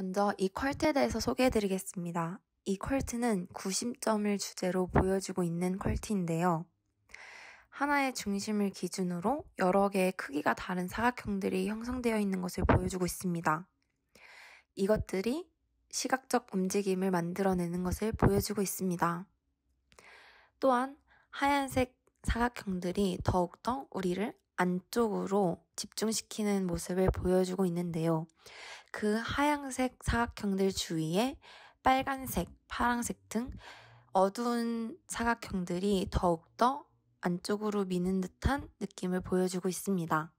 먼저 이 퀄트에 대해서 소개해드리겠습니다. 이 퀄트는 9 0점을 주제로 보여주고 있는 퀄트인데요. 하나의 중심을 기준으로 여러 개의 크기가 다른 사각형들이 형성되어 있는 것을 보여주고 있습니다. 이것들이 시각적 움직임을 만들어내는 것을 보여주고 있습니다. 또한 하얀색 사각형들이 더욱더 우리를 안쪽으로 집중시키는 모습을 보여주고 있는데요. 그 하양색 사각형들 주위에 빨간색, 파랑색 등 어두운 사각형들이 더욱더 안쪽으로 미는 듯한 느낌을 보여주고 있습니다.